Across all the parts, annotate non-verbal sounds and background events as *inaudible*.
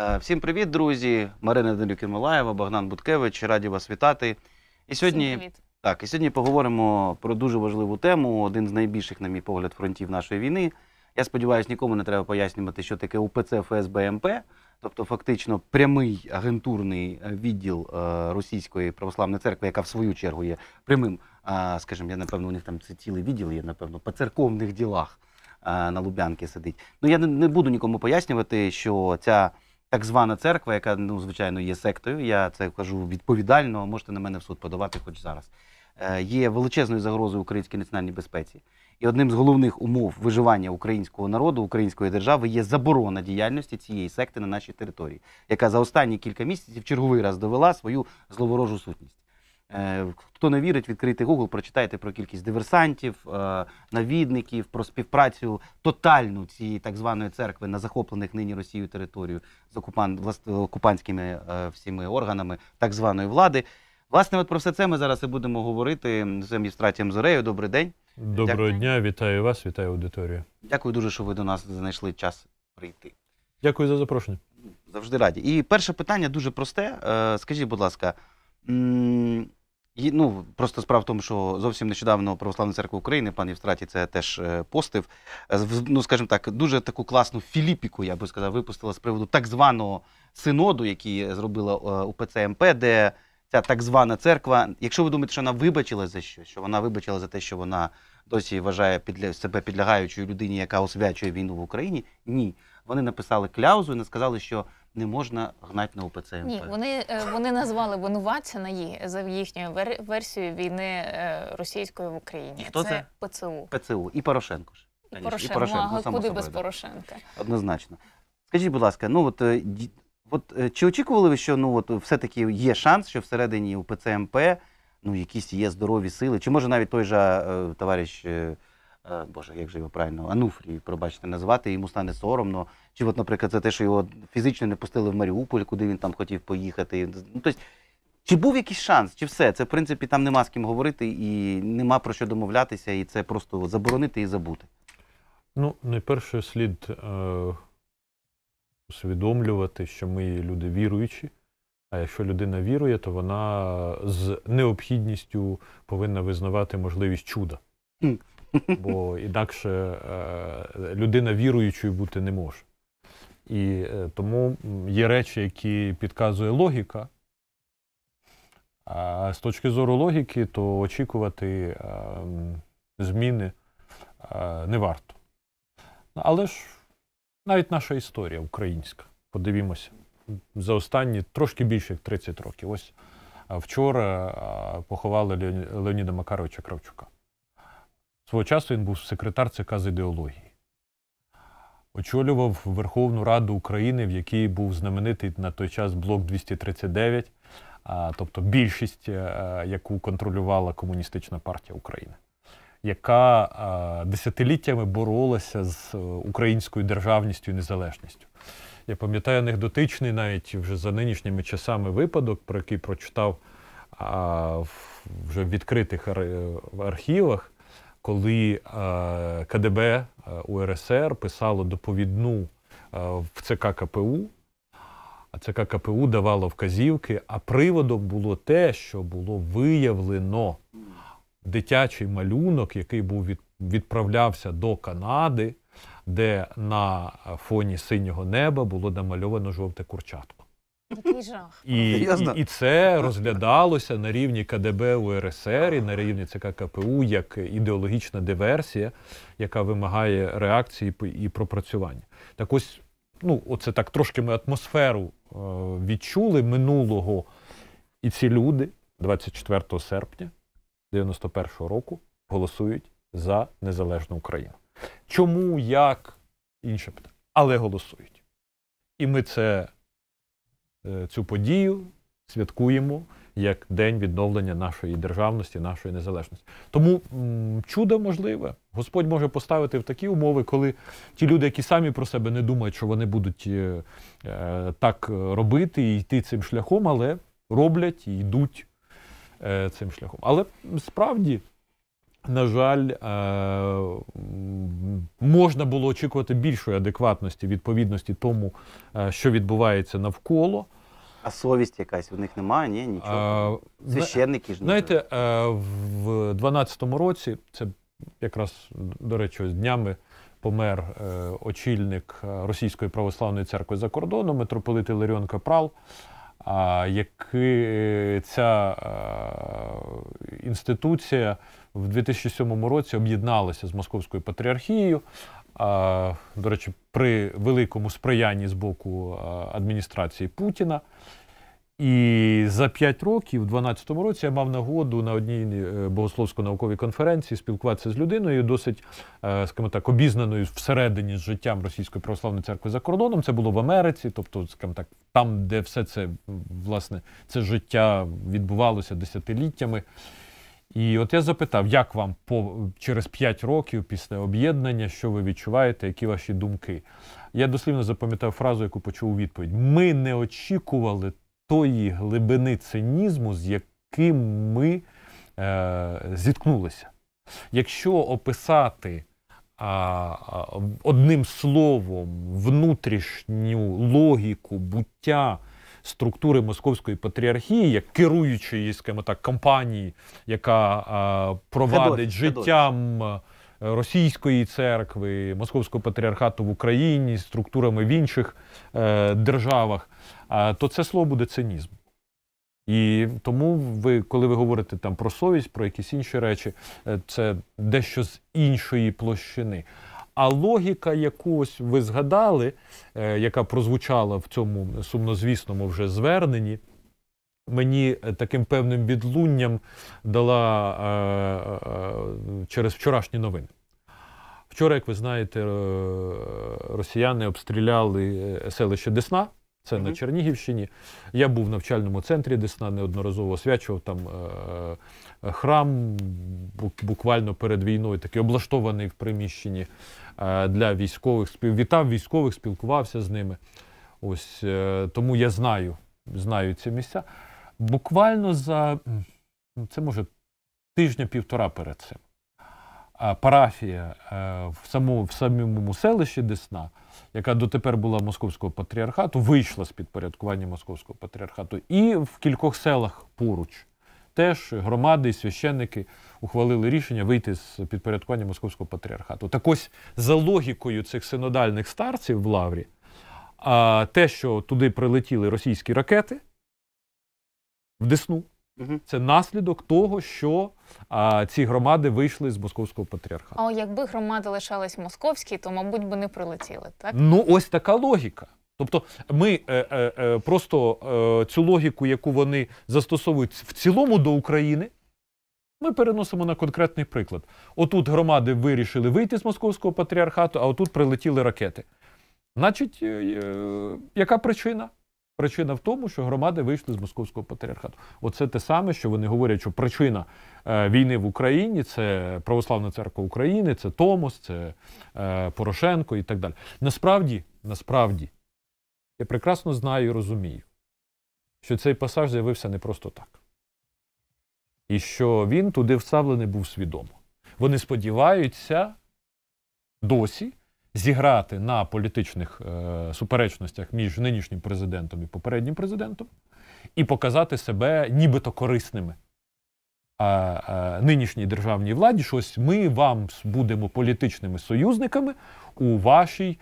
Е, всім привіт, друзі! Марина Данилюкін Малаєва, Богдан Буткевич, раді вас вітати. І сьогодні привіт. так, і сьогодні поговоримо про дуже важливу тему, один з найбільших, на мій погляд, фронтів нашої війни. Я сподіваюся, нікому не треба пояснювати, що таке УПЦ ФСБ МП, тобто фактично прямий агентурний е, відділ е, Російської православної церкви, яка в свою чергу є прямим, скажімо, я напевно, у них там це цілий відділ є, напевно, по церковних ділах на Лубянки сидить. Ну я не буду нікому пояснювати, що ця так звана церква, яка ну звичайно є сектою. Я це кажу відповідально. Можете на мене в суд подавати, хоч зараз. Е, є величезною загрозою українській національній безпеці, і одним з головних умов виживання українського народу, української держави є заборона діяльності цієї секти на нашій території, яка за останні кілька місяців черговий раз довела свою зловорожу сутність. Е, хто не вірить, відкрийте Google, прочитайте про кількість диверсантів, е, навідників, про співпрацю тотальну цієї так званої церкви на захоплених нині Росією територію з окупан... власт... окупантськими е, всіми органами так званої влади. Власне, от про все це ми зараз і будемо говорити з адміністрацією Зорею. Добрий день. Доброго Дякую. дня, вітаю вас, вітаю аудиторію. Дякую дуже, що ви до нас знайшли час прийти. Дякую за запрошення. Завжди раді. І перше питання дуже просте. Скажіть, будь ласка ну просто справа в тому, що зовсім нещодавно Православна церква України, пан Євстратій це теж е, постив. Е, ну, скажімо так, дуже таку класну філіпіку, я би сказав, випустила з приводу так званого синоду, який зробила е, УПЦ МП, де ця так звана церква. Якщо ви думаєте, що вона вибачила за що, що вона вибачила за те, що вона досі вважає підля себе підлягаючою людині, яка освячує війну в Україні, ні. Вони написали кляузу і не сказали, що не можна гнати на УПЦ МП. Ні, вони е, вони назвали винуватця її за їхньою вер версією війни е, російської в Україні. І хто це, це ПЦУ ПЦУ і Порошенко ж і Порошенко. І Порошенко. Ну, а куди собою, без да. Порошенка? Однозначно, скажіть, будь ласка, ну от е, от чи очікували ви, що ну от все таки є шанс, що всередині УПЦ МП ну якісь є здорові сили, чи може навіть той же товариш? Е, боже, як же його правильно, Ануфрій, пробачте, назвати, йому стане соромно. Чи, от, наприклад, це те, що його фізично не пустили в Маріуполь, куди він там хотів поїхати. Ну, тобто, Чи був якийсь шанс, чи все? Це, в принципі, там нема з ким говорити і нема про що домовлятися, і це просто заборонити і забути. Ну, найперше, слід е, усвідомлювати, що ми люди віруючі. А якщо людина вірує, то вона з необхідністю повинна визнавати можливість чуда. Mm бо інакше е, людина віруючою бути не може. І е, тому є речі, які підказує логіка. А з точки зору логіки, то очікувати е, зміни не варто. Ну, але ж навіть наша історія українська, подивімося, за останні трошки більше як 30 років. Ось вчора поховали Леоніда Макаровича Кравчука. Свого часу він був секретар ЦК з ідеології. Очолював Верховну Раду України, в якій був знаменитий на той час блок 239, тобто більшість, е, яку контролювала Комуністична партія України, яка десятиліттями боролася з е, українською державністю і незалежністю. Я пам'ятаю анекдотичний навіть вже за нинішніми часами випадок, про який прочитав вже в відкритих архівах коли е, КДБ е, УРСР писало доповідну е, в ЦК КПУ, а ЦК КПУ давало вказівки, а приводом було те, що було виявлено дитячий малюнок, який був відправлявся до Канади, де на фоні синього неба було намальовано жовте курчатко. Який жах. І, і, і це розглядалося на рівні КДБ УРСР і на рівні ЦК КПУ як ідеологічна диверсія, яка вимагає реакції і пропрацювання. Так ось, ну, оце так трошки ми атмосферу е, відчули минулого. І ці люди 24 серпня 91 року голосують за незалежну Україну. Чому, як інше питання, але голосують. І ми це Е, цю подію святкуємо як день відновлення нашої державності, нашої незалежності. Тому м, чудо можливе. Господь може поставити в такі умови, коли ті люди, які самі про себе не думають, що вони будуть е, е, так робити і йти цим шляхом, але роблять і йдуть е, цим шляхом. Але справді на жаль, е, можна було очікувати більшої адекватності, відповідності тому, е, що відбувається навколо. А совість якась в них немає, ні, нічого. Е, Священники ж Знаєте, в 12-му році це якраз, до речі, з днями помер очільник Російської православної церкви за кордоном, митрополит Іларіон Капрал. А яка ця інституція в 2007 році об'єдналися з Московською патріархією. До речі, при великому сприянні з боку адміністрації Путіна. І за 5 років, в 2012 році, я мав нагоду на одній е, богословсько-науковій конференції спілкуватися з людиною, досить, е, скажімо так, обізнаною всередині з життям Російської православної церкви за кордоном. Це було в Америці, тобто, скажімо так, там, де все це власне це життя відбувалося десятиліттями. І от я запитав, як вам по через 5 років після об'єднання, що ви відчуваєте, які ваші думки? Я дослівно запам'ятав фразу, яку почув у відповідь: ми не очікували тої глибини цинізму, з яким ми е, зіткнулися. Якщо описати а, Одним словом, внутрішню логіку буття структури московської патріархії, як керуючої, скажімо так, компанії, яка а, провадить Федор, життям. Федор. Російської церкви, Московського патріархату в Україні, структурами в інших е, державах, е, то це слово буде цинізм. І тому, ви, коли ви говорите там про совість, про якісь інші речі, е, це дещо з іншої площини. А логіка, якусь ви згадали, е, яка прозвучала в цьому сумнозвісному вже зверненні, мені е, таким певним відлунням дала е, через вчорашні новини. Вчора, як ви знаєте, росіяни обстріляли селище Десна. Це mm на Чернігівщині. Я був в навчальному центрі Десна, неодноразово освячував там храм, буквально перед війною, такий облаштований в приміщенні е, для військових Вітав військових, спілкувався з ними. Ось е, тому я знаю, знаю ці місця. Буквально за ну, це може тижня-півтора перед цим. Е, парафія в самому в самому селищі Десна, яка дотепер була московського патріархату, вийшла з підпорядкування московського патріархату, і в кількох селах поруч теж громади і священники ухвалили рішення вийти з підпорядкування московського патріархату. Так ось за логікою цих синодальних старців в Лаврі, а те, що туди прилетіли російські ракети в Десну, це наслідок того, що а, ці громади вийшли з московського патріархату. А якби громади лишались московські, то мабуть би не прилетіли, так? Ну ось така логіка. Тобто ми е, е, е, просто е, цю логіку, яку вони застосовують в цілому до України, ми переносимо на конкретний приклад. Отут громади вирішили вийти з московського патріархату, а отут прилетіли ракети. Значить, е, е, яка причина? Причина в тому, що громади вийшли з московського патріархату. Оце те саме, що вони говорять, що причина е, війни в Україні це Православна церква України, це Томос, це е, Порошенко і так далі. Насправді, насправді. Я прекрасно знаю і розумію, що цей пасаж з'явився не просто так. І що він туди вставлений був свідомо. Вони сподіваються досі зіграти на політичних е, суперечностях між нинішнім президентом і попереднім президентом і показати себе нібито корисними нинішній державній владі, що ось ми вам будемо політичними союзниками. У вашій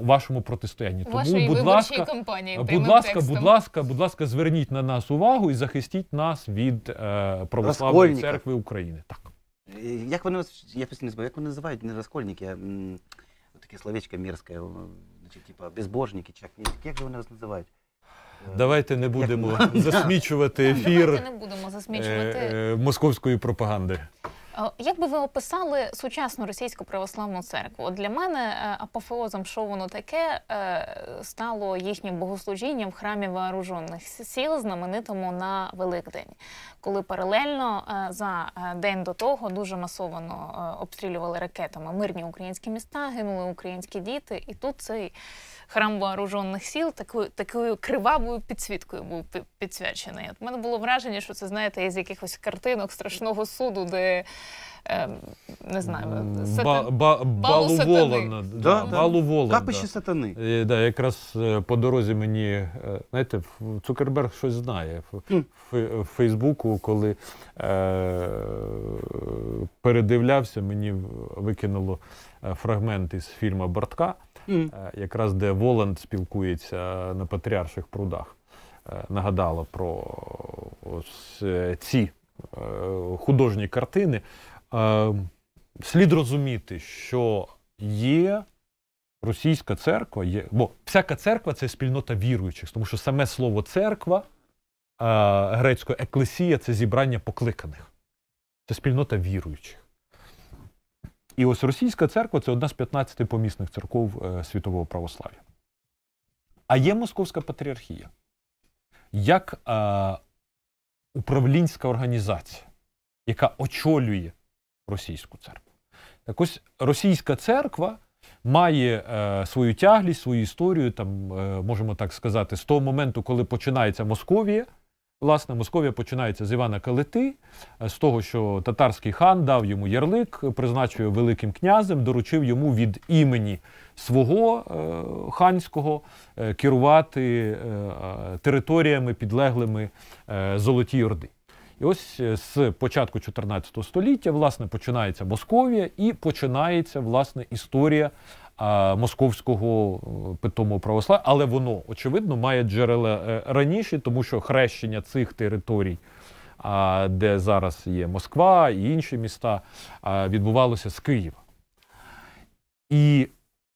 у вашому протистоянні тому, вашій будь ласка, кампанії, будь ласка, будь ласка, будь ласка, зверніть на нас увагу і захистіть нас від е, православної церкви України. Так е, як вони я постійно збав, як вони називають не розкольники, а таке словечко мірське, значить, типа безбожники, чак як же вони нас називають? Давайте не будемо засмічувати ефір не будемо засмічувати. Е, е, московської пропаганди. Як би ви описали сучасну російську православну церкву? От для мене е, апофеозом, що воно «Ну таке, стало їхнім богослужінням в храмі вооружених сіл, знаменитому на Великдень, коли паралельно за день до того дуже масовано обстрілювали ракетами мирні українські міста, гинули українські діти, і тут цей храм вооружених сіл такою такою кривавою підсвіткою був підсвячений. От мене було враження, що це знаєте, із якихось картинок страшного суду, де ем, не знаю, сатан... ба, ба, да, да, балу е, да. якраз е, по дорозі мені е, знаєте, Цукерберг щось знає в Фейсбуку, коли е, передивлявся, мені викинуло фрагмент із фільму Бортка. Е, якраз де Воланд спілкується на Патріарших прудах, е, нагадала про е, ось ці художні картини. Слід розуміти, що є. Російська церква є, бо всяка церква це спільнота віруючих, тому що саме слово церква грецькою еклесія це зібрання покликаних, це спільнота віруючих. І ось російська церква це одна з 15 помісних церков е, світового православ'я. А є Московська патріархія як е, управлінська організація, яка очолює російську церкву. Так ось російська церква має е, свою тяглість, свою історію, там, е, можемо так сказати, з того моменту, коли починається Московія. Власне, Московія починається з Івана Калити, е, з того, що татарський хан дав йому ярлик, призначив Великим князем, доручив йому від імені свого е, ханського е, керувати е, е територіями, підлеглими е, Золотій Орди. І ось з початку 14 століття власне починається Московія і починається власне історія московського е, питому православ'я, але воно очевидно має джерела е, раніше, тому що хрещення цих територій. Де зараз є Москва і інші міста, відбувалося з Києва. І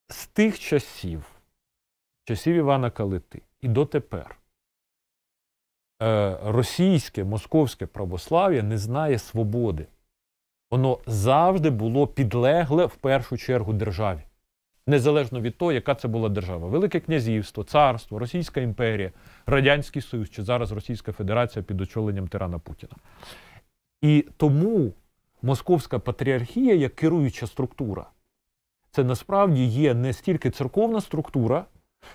з тих часів, часів Івана Калити, і дотепер е, російське московське православ'я не знає свободи. Воно завжди було підлегле в першу чергу державі незалежно від того, яка це була держава. Велике князівство, царство, Російська імперія, Радянський Союз чи зараз Російська Федерація під очоленням Тирана Путіна. І тому Московська патріархія як керуюча структура, це насправді є не стільки церковна структура.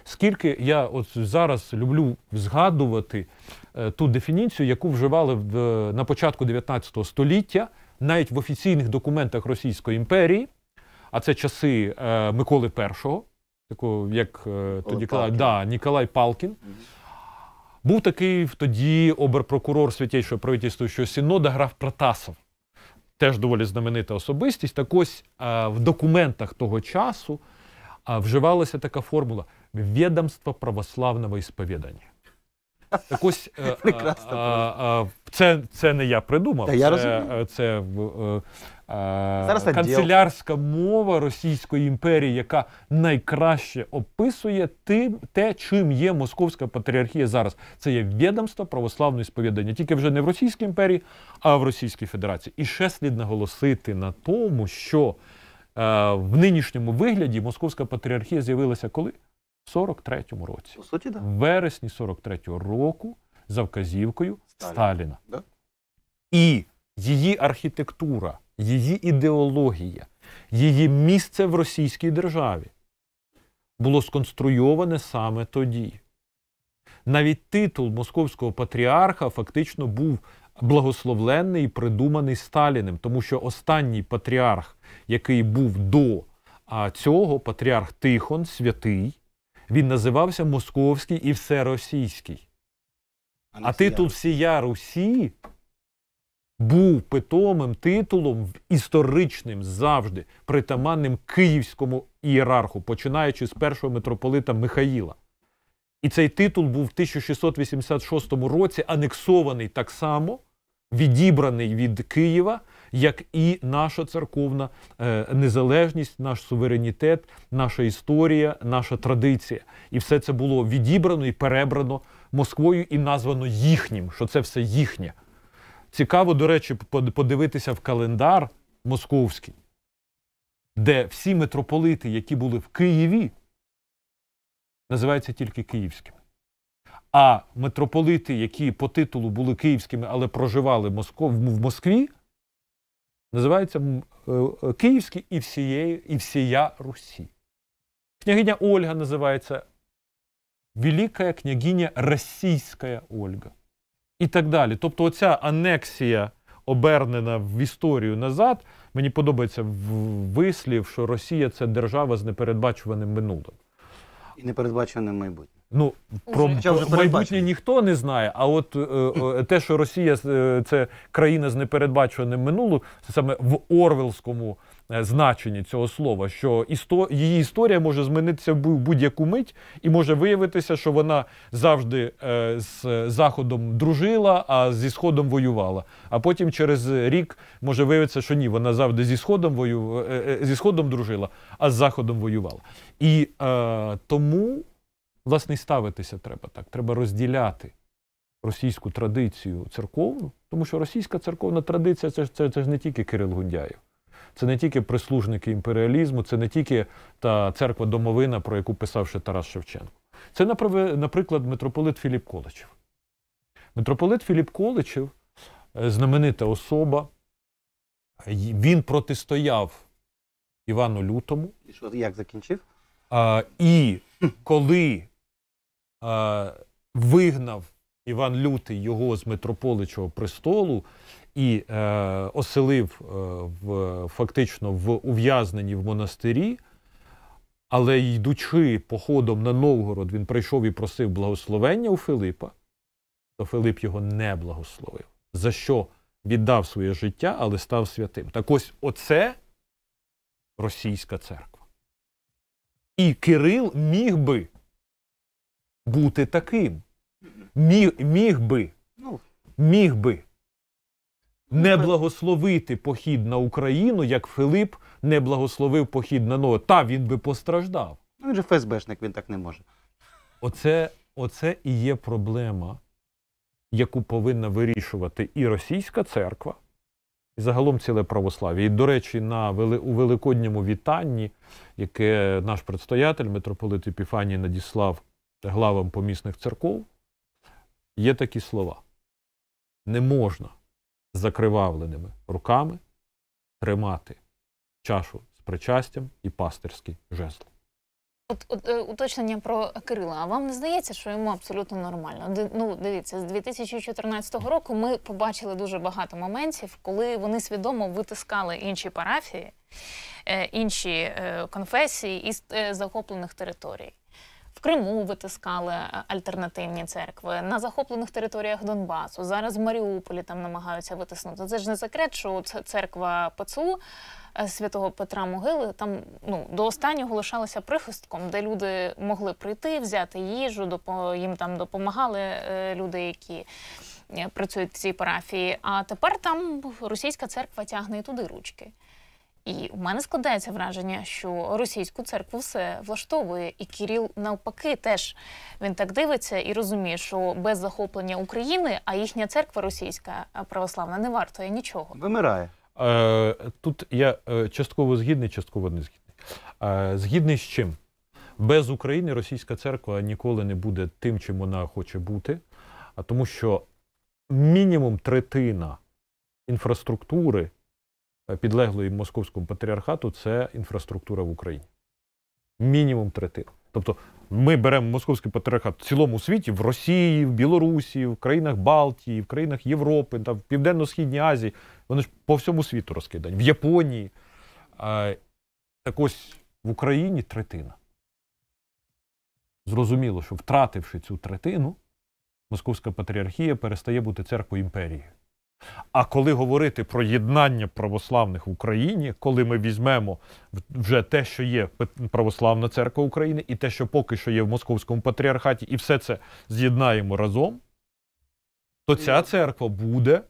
Скільки я от зараз люблю згадувати е, ту дефініцію, яку вживали в, на початку 19 століття, навіть в офіційних документах Російської імперії, а це часи е, Миколи І, такого, як е, тоді казали, да, Ніколай Палкін. Угу. Був такий тоді оберпрокурор святейшого правительствуючого синода граф Протасов. Теж доволі знаменита особистість. Так ось е, в документах того часу е, вживалася така формула «Ведомство православного ісповідання. Так ось е, *laughs* е, е, е, це це не я придумав. Та я це е, це е, Е, зараз канцелярська мова Російської імперії, яка найкраще описує тим, те, чим є московська патріархія зараз. Це є відомство православної сповідання, тільки вже не в Російській імперії, а в Російській Федерації. І ще слід наголосити на тому, що е, в нинішньому вигляді московська патріархія з'явилася коли? В 43-му році, У суті, да. в вересні 43-го року, за вказівкою Сталіна. Сталіна. Да? І її архітектура, її ідеологія, її місце в Російській державі було сконструйоване саме тоді. Навіть титул московського патріарха фактично був благословлений і придуманий Сталіним, тому що останній патріарх, який був до цього, патріарх Тихон Святий, він називався Московський і Всеросійський. а титул Всія Русі був питомим титулом історичним завжди притаманним київському ієрарху, починаючи з першого митрополита Михаїла. І цей титул був в 1686 році анексований так само, відібраний від Києва, як і наша церковна е, незалежність, наш суверенітет, наша історія, наша традиція. І все це було відібрано і перебрано Москвою і названо їхнім, що це все їхнє. Цікаво, до речі, подивитися в календар московський, де всі митрополити, які були в Києві, називаються тільки київськими. А митрополити, які по титулу були київськими, але проживали в Москві, називаються е, е, київські і всієї, і всія Русі. Княгиня Ольга називається Велика княгиня Російська Ольга і так далі. Тобто, оця анексія обернена в історію назад, мені подобається вислів, що Росія це держава з непередбачуваним минулим. І непередбачуваним майбутнім. Ну про майбутнє ніхто не знає. А от е, е, е те, що Росія е, це країна з непередбаченим минулим, це саме в Орвелському значенні цього слова, що істо її історія може змінитися в будь-яку мить, і може виявитися, що вона завжди е, з заходом дружила, а зі сходом воювала. А потім через рік може виявитися, що ні, вона завжди зі сходом вою е, зі сходом дружила, а з заходом воювала. І тому. Власне, і ставитися треба так. Треба розділяти російську традицію церковну, тому що російська церковна традиція це, це, це ж не тільки Кирил Гундяєв. Це не тільки прислужники імперіалізму, це не тільки та церква домовина, про яку писав ще Тарас Шевченко. Це, наприклад, митрополит Філіп Количев. Митрополит Філіп Количев, е, знаменита особа, він протистояв Івану Лютому. І що, як закінчив? А, І коли Е, вигнав Іван Лютий його з митрополичого престолу і е, оселив е, в фактично в ув'язненні в монастирі. Але йдучи походом на Новгород, він прийшов і просив благословення у Филипа, то Филип його не благословив, за що віддав своє життя, але став святим. Так ось оце російська церква. І Кирил міг би бути таким. Міг, міг би, ну. міг би ну, не благословити похід на Україну, як Филип не благословив похід на Ноа. Та він би постраждав. Ну, Він же ФСБшник, він так не може. Оце, Оце і є проблема, яку повинна вирішувати і російська церква. І загалом ціле православ'я. І, до речі, на вели... у великодньому вітанні, яке наш предстоятель митрополит Епіфаній надіслав главам помісних церков, є такі слова: не можна закривавленими руками тримати чашу з причастям і пастирський жезл. От, от е, уточнення про Кирила. А вам не здається, що йому абсолютно нормально? Ну, дивіться, з 2014 року ми побачили дуже багато моментів, коли вони свідомо витискали інші парафії, е, інші е, конфесії із захоплених територій. Криму витискали е, альтернативні церкви на захоплених територіях Донбасу. Зараз в Маріуполі там намагаються витиснути. Це ж не секрет, що церква ПЦУ е, святого Петра Могили там ну до останнього лишалася прихистком, де люди могли прийти, взяти їжу, допо їм там допомагали е, люди, які. Працюють в цій парафії, а тепер там російська церква тягне туди ручки. І у мене складається враження, що російську церкву все влаштовує, і Кіріл навпаки теж він так дивиться і розуміє, що без захоплення України, а їхня церква російська православна не вартує нічого. Вимирає е, тут. Я е, частково згідний, частково не згідний. Е, згідний з чим без України російська церква ніколи не буде тим, чим вона хоче бути, а тому, що мінімум третина інфраструктури підлеглої московському патріархату це інфраструктура в Україні. Мінімум третина. Тобто ми беремо московський патріархат в цілому світі в Росії, в Білорусі, в країнах Балтії, в країнах Європи, там, в Південно-Східній Азії. Вони ж по всьому світу розкидані, в Японії. Так ось в Україні третина. Зрозуміло, що втративши цю третину, Московська патріархія перестає бути церквою імперії. А коли говорити про єднання православних в Україні, коли ми візьмемо вже те, що є православна церква України, і те, що поки що є в Московському патріархаті, і все це з'єднаємо разом, то ця церква буде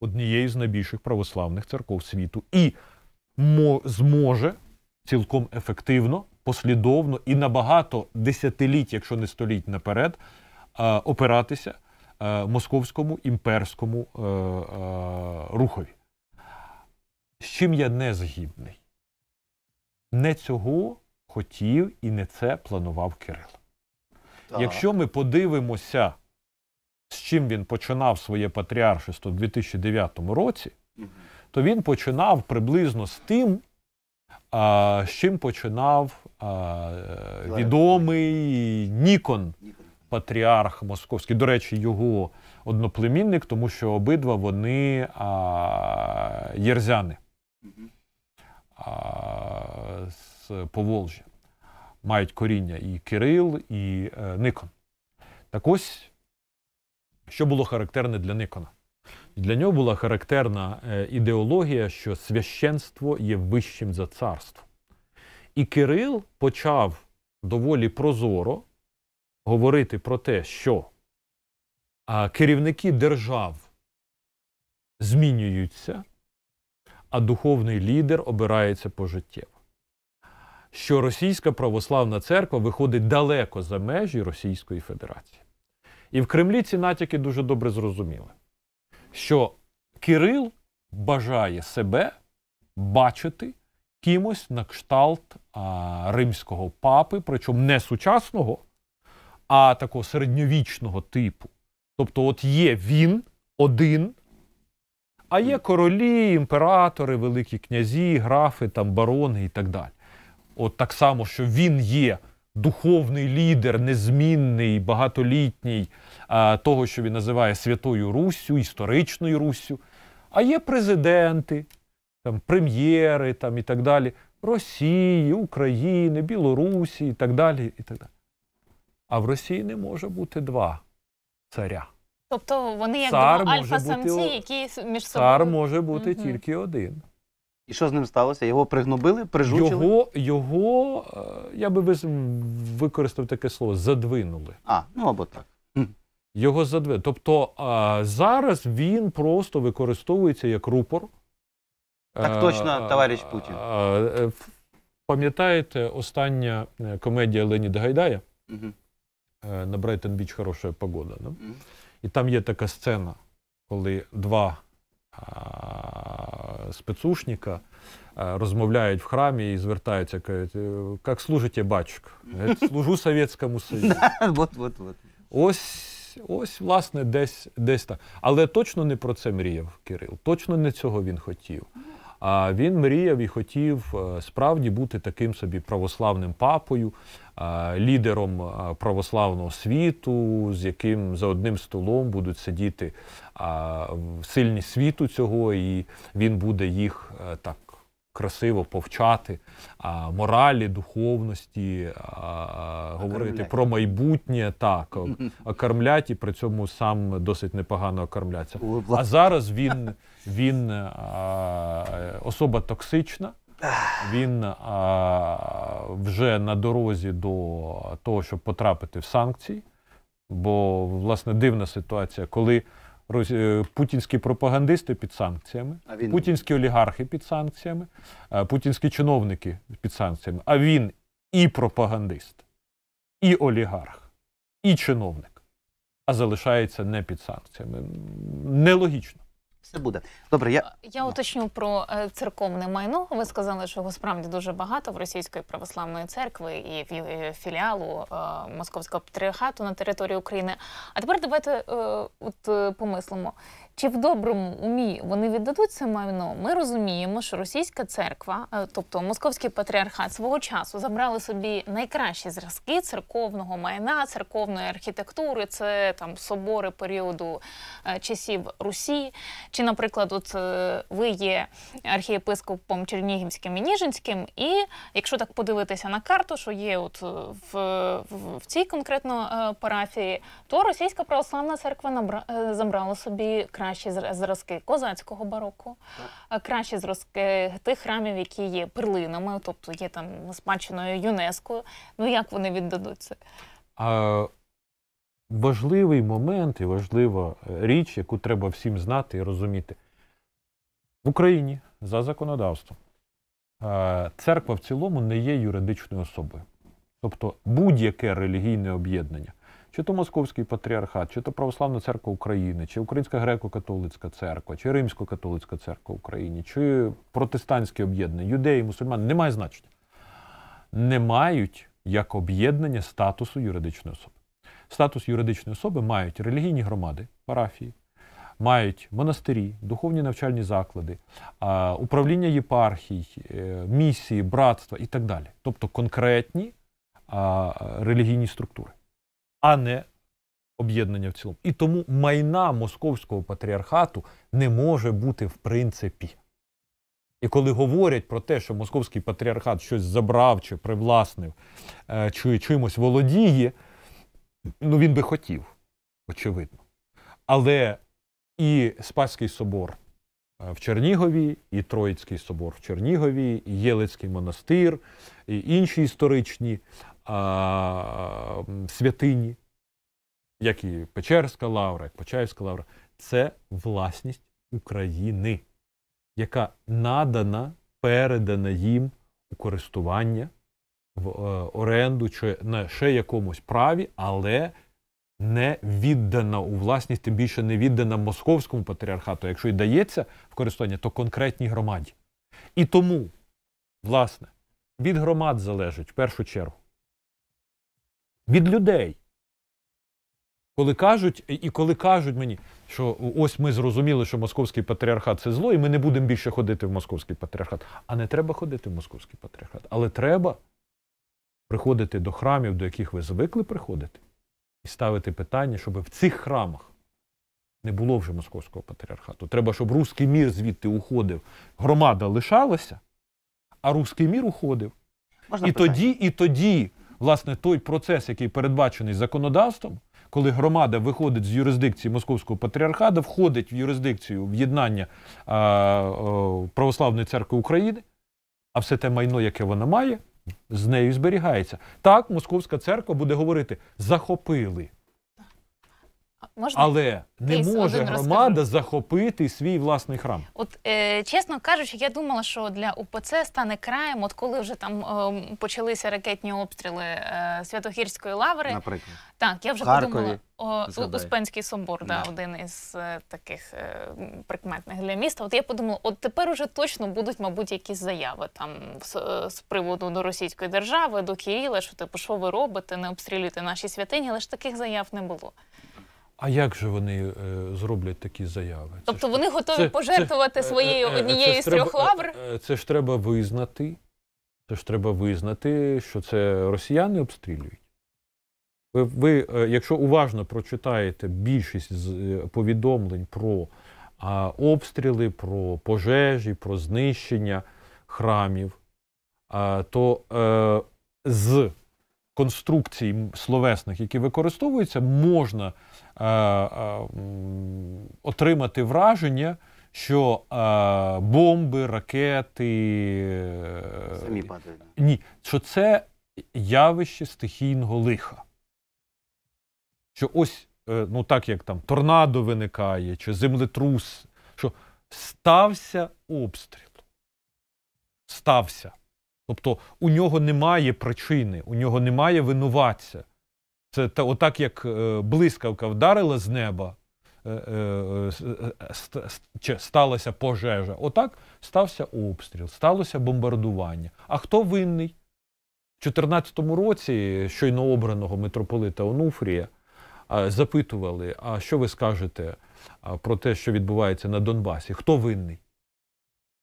однією з найбільших православних церков світу і зможе цілком ефективно, послідовно і набагато десятиліть, якщо не століть наперед, опиратися. Е, московському імперському е, е, рухові. З чим я не згідний? Не цього хотів і не це планував Кирило. Якщо ми подивимося, з чим він починав своє патріаршество в 2009 році, то він починав приблизно з тим, з чим починав відомий Нікон патріарх московський, до речі, його одноплемінник, тому що обидва вони а, єрзяни а, з Поволжя. Мають коріння і Кирил, і е, Никон. Так ось, що було характерне для Никона? Для нього була характерна е, ідеологія, що священство є вищим за царство. І Кирил почав доволі прозоро говорити про те, що керівники держав змінюються, а духовний лідер обирається пожиттєво. Що Російська православна церква виходить далеко за межі Російської Федерації. І в Кремлі ці натяки дуже добре зрозуміли, що Кирил бажає себе бачити кимось на кшталт а, римського папи, причому не сучасного, а такого середньовічного типу. Тобто, от є він один, а є королі, імператори, великі князі, графи, там, барони і так далі. От так само, що він є духовний лідер, незмінний, багатолітній, того, що він називає Святою Руссю, історичною Руссю. А є президенти, там, прем'єри там, і так далі, Росії, України, Білорусі і так далі. і так далі. А в Росії не може бути два царя. Тобто вони як альфа-самці, бути... які між собою. Цар може бути угу. тільки один. І що з ним сталося? Його пригнобили, прижучили? Його, його, е, я би використав таке слово, задвинули. А, ну або так. Його задвинули. Тобто е, зараз він просто використовується як рупор. Так е, точно, товариш Путін. Пам'ятаєте, остання комедія Леоніда Гайдая? Угу. Е, на Брайтон-Біч хороша погода. Да? І там є така сцена, коли два спецушника розмовляють в храмі і звертаються, кажуть, «Е, як служите батюшка? Служу Совєтському Союзу. *laughs* Ось. Ось, власне, десь десь так. Але точно не про це мріяв Кирил. Точно не цього він хотів. А він мріяв і хотів е, справді бути таким собі православним папою, Е, лідером е, православного світу, з яким за одним столом будуть сидіти е, сильні світу цього, і він буде їх так красиво повчати моралі, духовності, говорити про майбутнє, так окармлять і при цьому сам досить непогано окармляться. А зараз він, він особа токсична. Він а, вже на дорозі до того, щоб потрапити в санкції. Бо, власне, дивна ситуація, коли роз... Е, путінські пропагандисти під санкціями, він... путінські олігархи під санкціями, е, путінські чиновники під санкціями. А він і пропагандист, і олігарх, і чиновник, а залишається не під санкціями. Нелогічно. Все буде добре. Я я уточню про е, церковне майно. Ви сказали, що його справді дуже багато в Російської православної церкви і в е, філіалу е, Московського патріархату на території України. А тепер давайте от помислимо, чи в доброму умі вони віддадуть це майно? Ми розуміємо, що російська церква, е, тобто московський патріархат, свого часу забрали собі найкращі зразки церковного майна, церковної архітектури, це там собори періоду е, часів Русі. Чи, наприклад, от е, ви є архієпископом Чернігівським і Ніжинським, і якщо так подивитися на карту, що є от в, в, в цій конкретно парафії, то російська православна церква набра забрала собі краще кращі зразки козацького бароко, е, кращі зразки тих храмів, які є перлинами, тобто є там спадщиною ЮНЕСКО. Ну як вони віддадуться? А, Важливий момент і важлива е, річ, яку треба всім знати і розуміти. В Україні за законодавством е, церква в цілому не є юридичною особою. Тобто будь-яке релігійне об'єднання чи то Московський патріархат, чи то Православна церква України, чи Українська греко-католицька церква, чи Римсько-католицька церква України, чи протестантське об'єднання, юдеї, мусульмани, не має значення. Не мають як об'єднання статусу юридичної особи. Статус юридичної особи мають релігійні громади, парафії. Мають монастирі, духовні навчальні заклади, управління єпархій, е, місії, братства і так далі, тобто конкретні релігійні структури а не об'єднання в цілому. І тому майна московського патріархату не може бути в принципі. І коли говорять про те, що московський патріархат щось забрав чи привласнив, е, чи чимось володіє, ну він би хотів, очевидно. Але і Спаський собор е, в Чернігові, і Троїцький собор в Чернігові, і Єлицький монастир, і інші історичні а, святині, як і Печерська лавра, як Почаївська лавра, це власність України, яка надана, передана їм у користування, в е, оренду чи на ще якомусь праві, але не віддана у власність, тим більше не віддана московському патріархату. Якщо й дається в користування, то конкретній громаді. І тому, власне, від громад залежить в першу чергу від людей. Коли кажуть, і коли кажуть мені, що ось ми зрозуміли, що московський патріархат це зло, і ми не будемо більше ходити в московський патріархат. А не треба ходити в московський патріархат. Але треба приходити до храмів, до яких ви звикли приходити, і ставити питання, щоб в цих храмах не було вже московського патріархату. Треба, щоб русський мір звідти уходив, громада лишалася, а русський мір уходив. Можна і питання? тоді, і тоді власне той процес, який передбачений законодавством, коли громада виходить з юрисдикції Московського патріархату, входить в юрисдикцію в'єднання Православної церкви України, а все те майно, яке вона має, з нею зберігається. Так, Московська церква буде говорити захопили можна але не може громада розкажу. захопити свій власний храм. От е, чесно кажучи, я думала, що для УПЦ стане краєм, от коли вже там е, почалися ракетні обстріли е, Святогірської лаври. Наприклад, так я вже Харкові. подумала. О, Успенський собор, да, да, один із е, таких е, прикметних для міста. От я подумала, от тепер уже точно будуть, мабуть, якісь заяви там з, е, з приводу до Російської держави, до Кирила, що типу, що ви робите, не обстрілюйте наші святині, але ж таких заяв не було. А як же вони е, зроблять такі заяви? Тобто це вони готові це, пожертвувати це, своєю е, е, однією з трьох лавр? Е, це ж треба визнати. Це ж треба визнати, що це росіяни обстрілюють. Ви, ви якщо уважно прочитаєте більшість з повідомлень про а, обстріли, про пожежі, про знищення храмів, а, то е, з конструкцій словесних, які використовуються, можна. Е, е, отримати враження, що е, бомби, ракети самі падають. Ні, що це явище стихійного лиха. Що ось, ну так як там торнадо виникає, чи землетрус, що стався обстріл. Стався. Тобто у нього немає причини, у нього немає винуватця. Це та, отак, як е, блискавка вдарила з неба, е, е, сталася пожежа. Отак стався обстріл, сталося бомбардування. А хто винний? У 2014 році щойно обраного митрополита Онуфрія запитували, а що ви скажете про те, що відбувається на Донбасі? Хто винний?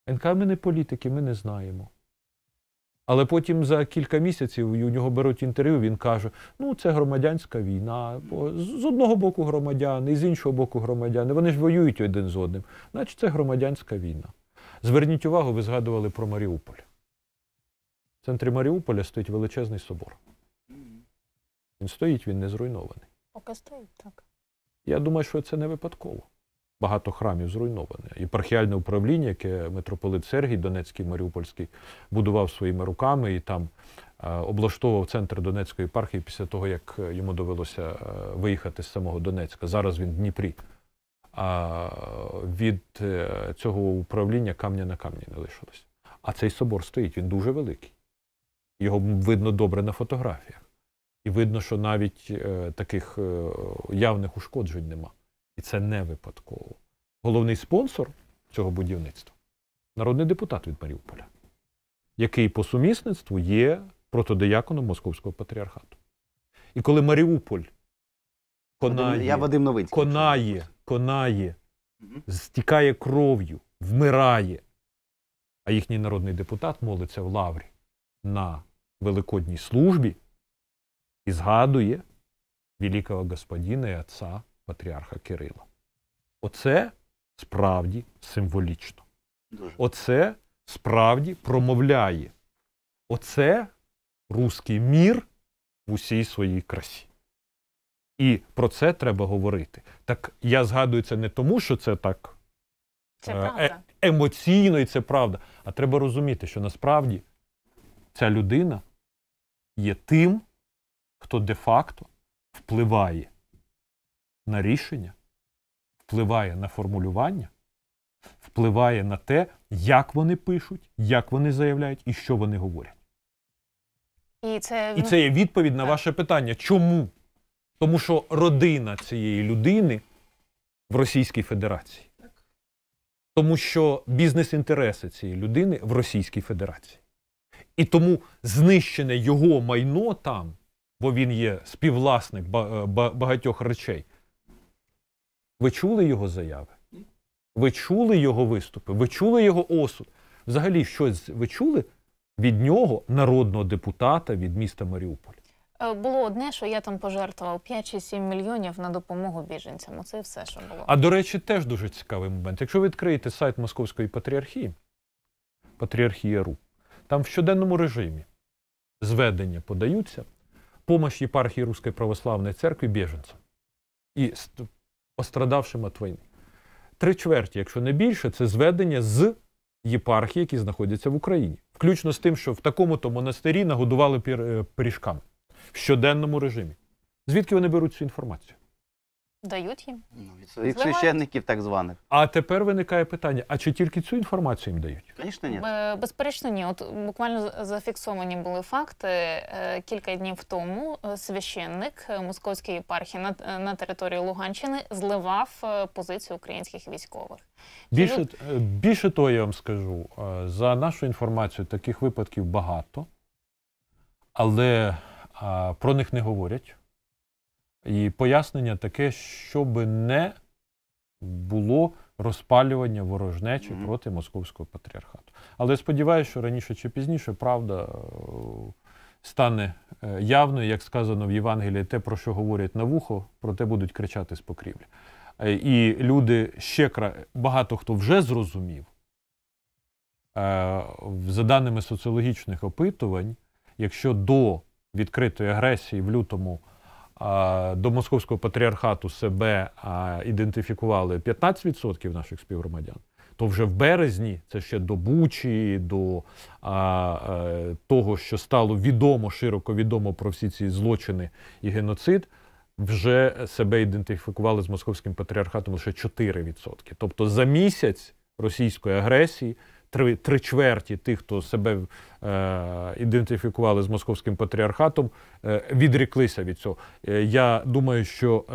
Він каже, ми не політики, ми не знаємо. Але потім за кілька місяців у нього беруть інтерв'ю, він каже: ну це громадянська війна. бо З одного боку громадяни, і з іншого боку громадяни. Вони ж воюють один з одним. Значить, це громадянська війна. Зверніть увагу, ви згадували про Маріуполь. В центрі Маріуполя стоїть величезний собор. Він стоїть, він не зруйнований. Поки стоїть, так. Я думаю, що це не випадково. Багато храмів зруйноване. Єпархіальне управління, яке митрополит Сергій Донецький Маріупольський будував своїми руками і там е, облаштовував центр Донецької єпархії після того, як е, йому довелося е, виїхати з самого Донецька. Зараз він в Дніпрі. А від цього управління камня на камні не лишилось. А цей собор стоїть, він дуже великий. Його видно добре на фотографіях. І видно, що навіть таких явних ушкоджень нема. І це не випадково. Головний спонсор цього будівництва народний депутат від Маріуполя, який по сумісництву є протодияконом Московського патріархату. І коли Маріуполь конає, Я Вадим Новинський, конає, конає, угу. стікає кров'ю, вмирає, а їхній народний депутат молиться в лаврі на великодній службі і згадує великого господина і отця патріарха Кирила. Оце справді символічно. Оце справді промовляє. Оце руський мір в усій своїй красі. І про це треба говорити. Так я згадую це не тому, що це так це е, е емоційно і це правда. А треба розуміти, що насправді ця людина є тим, хто де-факто впливає на рішення, впливає на формулювання, впливає на те, як вони пишуть, як вони заявляють і що вони говорять. І це і це є відповідь на ваше питання. Чому? Тому що родина цієї людини в Російській Федерації. Тому що бізнес-інтереси цієї людини в Російській Федерації. І тому знищене його майно там, бо він є співвласник е, багатьох речей, ви чули його заяви? Ви чули його виступи? Ви чули його осуд? Взагалі, щось ви чули від нього, народного депутата від міста Маріуполь? Е, було одне, що я там пожертвував 5 чи 7 мільйонів на допомогу біженцям. Оце все, що було. А до речі, теж дуже цікавий момент. Якщо ви відкриєте сайт Московської патріархії, патріархія.ру, там в щоденному режимі зведення подаються помощь єпархії Руської православної церкви біженцям. І пострадавшим від війни. Три чверті, якщо не більше, це зведення з єпархії, які знаходяться в Україні, включно з тим, що в такому-то монастирі нагодували пір... Е, пиріжками в щоденному режимі. Звідки вони беруть цю інформацію? Дають їм? Ну, від своїх Зливають. священників так званих. А тепер виникає питання: а чи тільки цю інформацію їм дають? Звісно, ні. Безперечно, ні. От буквально зафіксовані були факти. Е, кілька днів тому е, священник е, московської єпархії на, на території Луганщини зливав позицію українських військових. Більше більше того, я вам скажу за нашу інформацію, таких випадків багато, але про них не говорять. І пояснення таке, щоб не було розпалювання ворожнечі mm -hmm. проти московського патріархату. Але я сподіваюся, що раніше чи пізніше правда е, стане е, явною, як сказано в Євангелії, те, про що говорять на вухо, про те будуть кричати з покрівлі. Е, і люди ще кра... багато хто вже зрозумів, за даними соціологічних опитувань, якщо до відкритої агресії в лютому до московського патріархату себе ідентифікували 15% наших співгромадян, то вже в березні це ще до Бучі, до а, е, того, що стало відомо, широко відомо про всі ці злочини і геноцид. Вже себе ідентифікували з московським патріархатом лише 4%. Тобто за місяць російської агресії три три чверті тих, хто себе е, ідентифікували з московським патріархатом, е, відріклися від цього. Е, я думаю, що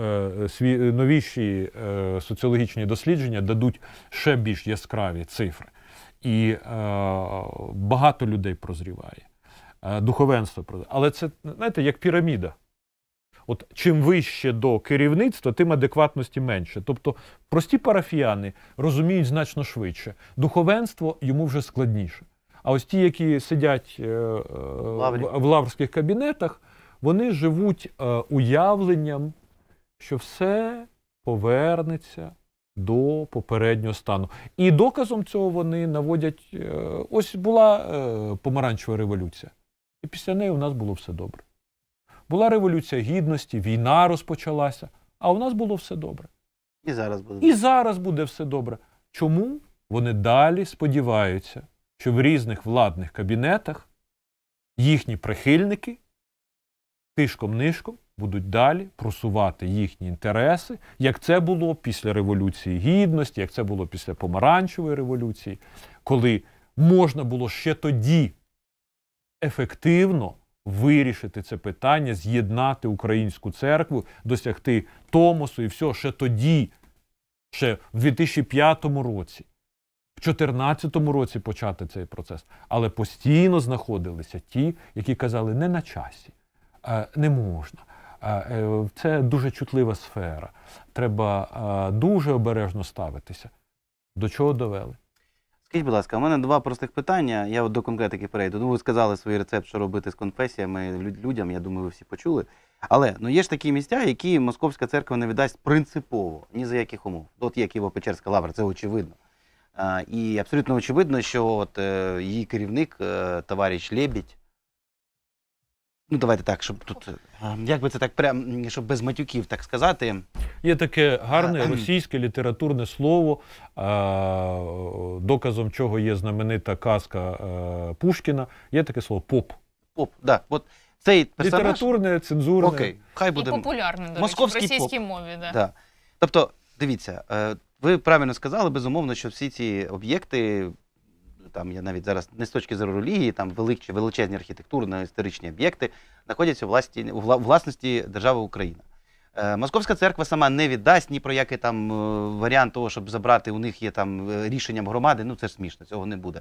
е, сві новіші е, соціологічні дослідження дадуть ще більш яскраві цифри, і е, багато людей прозріває. Е, духовенство Але це знаєте, як піраміда. От чим вище до керівництва, тим адекватності менше. Тобто прості парафіяни розуміють значно швидше. Духовенство йому вже складніше. А ось ті, які сидять е, е, в, в лаврських кабінетах, вони живуть е, уявленням, що все повернеться до попереднього стану. І доказом цього вони наводять: е, ось була е, помаранчева революція, і після неї у нас було все добре була революція гідності, війна розпочалася, а у нас було все добре. І зараз буде І зараз буде все добре. Чому вони далі сподіваються, що в різних владних кабінетах їхні прихильники тишком-нишком будуть далі просувати їхні інтереси, як це було після Революції Гідності, як це було після Помаранчевої революції, коли можна було ще тоді ефективно вирішити це питання, з'єднати українську церкву, досягти Томосу і все ще тоді, ще в 2005 році, в 2014 році почати цей процес. Але постійно знаходилися ті, які казали, не на часі, е, не можна. Е, е, це дуже чутлива сфера. Треба дуже обережно ставитися. До чого довели? Скажіть, будь ласка, у мене два простих питання. Я от до конкретики перейду. Ну, ви сказали свій рецепт, що робити з конфесіями людям. Я думаю, ви всі почули. Але ну є ж такі місця, які московська церква не віддасть принципово ні за яких умов. От є Києво-Печерська лавра, це очевидно. А, І абсолютно очевидно, що от е, її керівник, е, товариш Лебідь, Ну, давайте так, щоб тут е, як би це так прям, щоб без матюків так сказати. Є таке гарне ем. російське літературне слово, доказом чого є знаменита казка е, Пушкіна. Є таке слово поп. Поп, да. От цей персонаж... Літературне, цензурне. Окей, хай буде І популярне, до речі, в російській поп. мові. Да. Да. Тобто, дивіться, е, ви правильно сказали, безумовно, що всі ці об'єкти там я навіть зараз не з точки зору релігії, там величі, величезні архітектурно історичні об'єкти знаходяться у власті у власності держави Україна. Е, Московська церква сама не віддасть ні про який там е, варіант того, щоб забрати у них є там е, рішенням громади. Ну це ж смішно, цього не буде.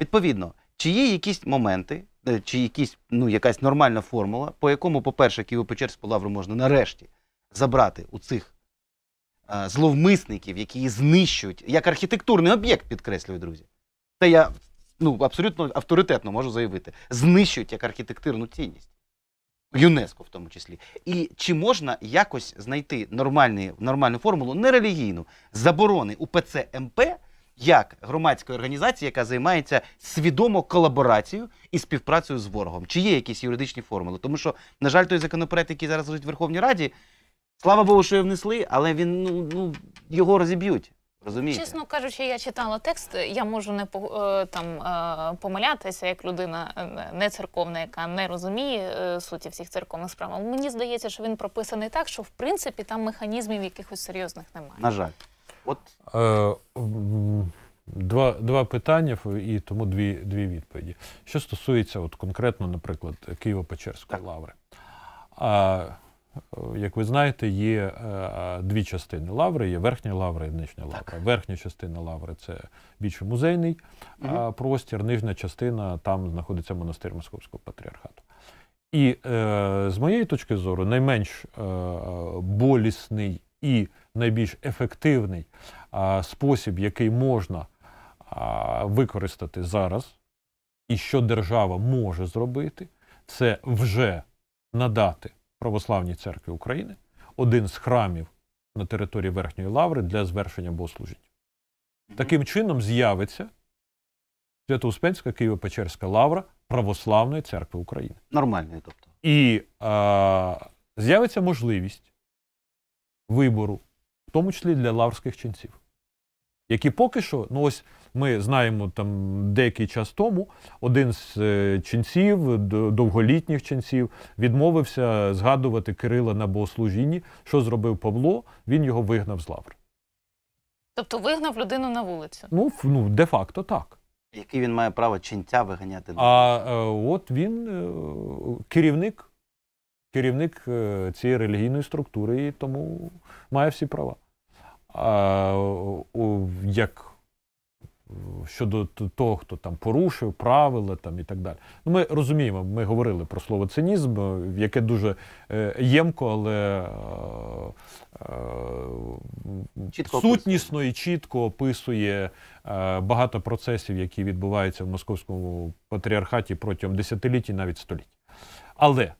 Відповідно, чи є якісь моменти, чи якісь ну якась нормальна формула, по якому, по-перше, Києво-Печерську лавру можна нарешті забрати у цих зловмисників, які її знищують як архітектурний об'єкт, підкреслюю, друзі це я ну, абсолютно авторитетно можу заявити, знищують як архітектурну цінність. ЮНЕСКО в тому числі. І чи можна якось знайти нормальні, нормальну формулу не релігійну, заборони УПЦ МП як громадської організації, яка займається свідомо колаборацією і співпрацею з ворогом? Чи є якісь юридичні формули? Тому що, на жаль, той законопроект, який зараз лежить в Верховній Раді, слава Богу, що його внесли, але він ну, ну його розіб'ють. Розумієте? Чесно кажучи, я читала текст. Я можу не е, там е, помилятися як людина е, не церковна, яка не розуміє суті всіх церковних справ. Але мені здається, що він прописаний так, що в принципі там механізмів якихось серйозних немає. На жаль, от два два питання і тому дві дві відповіді. Що стосується, от конкретно, наприклад, Києво-Печерської лаври. Е, як ви знаєте, є е, дві частини лаври: є верхня лавра і нижня лавра. Верхня частина лаври це більше музейний угу. простір, нижня частина там знаходиться монастир Московського патріархату. І е, з моєї точки зору, найменш болісний і найбільш ефективний спосіб, який можна використати зараз, і що держава може зробити, це вже надати православній церкві України один з храмів на території Верхньої Лаври для звершення богослужінь. Таким чином з'явиться Свято-Успенська Києво-Печерська лавра Православної церкви України. Нормальної, тобто. І е, з'явиться можливість вибору, в тому числі для лаврських ченців, які поки що, ну ось ми знаємо там деякий час тому один з е, ченців, довголітніх ченців, відмовився згадувати Кирила на богослужінні, що зробив Павло, він його вигнав з лаври. Тобто вигнав людину на вулицю? Ну, ну де-факто так. Який він має право ченця виганяти? А е, от він е, керівник керівник е, цієї релігійної структури і тому має всі права. А, о, як щодо того, хто там порушив правила там і так далі. Ну, Ми розуміємо, ми говорили про слово цинізм, яке дуже е, ємко, але е, е, чітко сутнісно і чітко описує багато процесів, які відбуваються в московському патріархаті протягом десятиліть і навіть століть. Але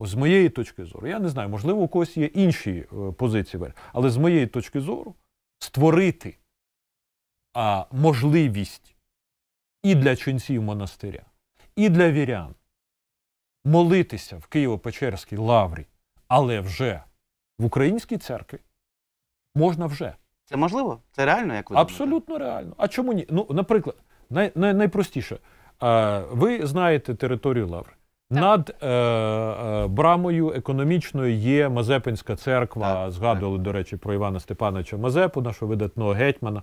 з моєї точки зору, я не знаю, можливо, у когось є інші позиції, але з моєї точки зору створити а, можливість і для ченців монастиря, і для вірян молитися в Києво-Печерській лаврі, але вже в українській церкві можна вже. Це можливо? Це реально, як ви Абсолютно реально. А чому ні? Ну, наприклад, най, най, найпростіше. Е, ви знаєте територію лаври. Так. Над е, е, брамою економічною є Мазепинська церква. Так, Згадували, так. до речі, про Івана Степановича Мазепу, нашого видатного гетьмана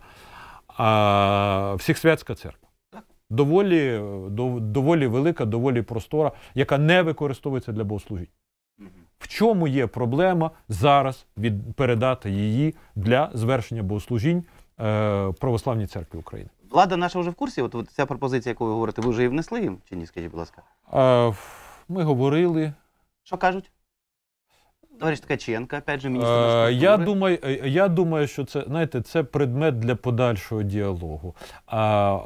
а Всіхсвятська церква. Доволі доволі велика, доволі простора, яка не використовується для богослужінь. В чому є проблема зараз від передати її для звершення богослужінь е, православній церкві України? Влада наша вже в курсі. От, от ця пропозиція, яку ви говорите, ви вже її внесли їм чи ні? Скажіть, будь ласка, е, ми говорили. Що кажуть? Товариш Ткаченко, опять же, міністр е, я думаю, е, я думаю, що це знаєте, це предмет для подальшого діалогу. А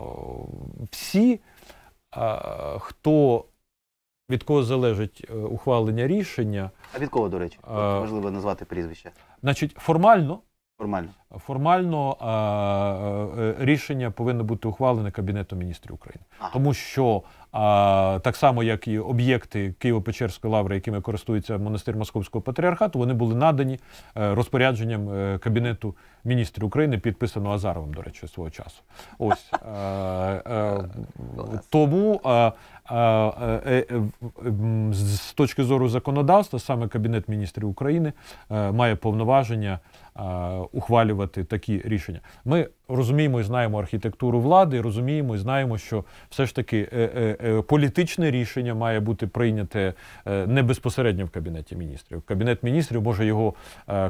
всі, а, хто від кого залежить е, ухвалення рішення, А від кого, до речі, Е, От назвати прізвище. значить, формально, Формально. формально а, рішення повинно бути ухвалене Кабінетом міністрів України, Ага. тому що а так само, як і об'єкти Києво-Печерської лаври, якими користується монастир Московського патріархату, вони були надані е, розпорядженням е, Кабінету міністрів України, підписано Азаровим, до речі, свого часу. Ось е, тому. Е, е, з точки зору законодавства, саме Кабінет міністрів України е, має повноваження ухвалювати такі рішення. Ми розуміємо і знаємо архітектуру влади, розуміємо і знаємо, що все ж таки політичне рішення має бути прийняте не безпосередньо в кабінеті міністрів. Кабінет міністрів може його,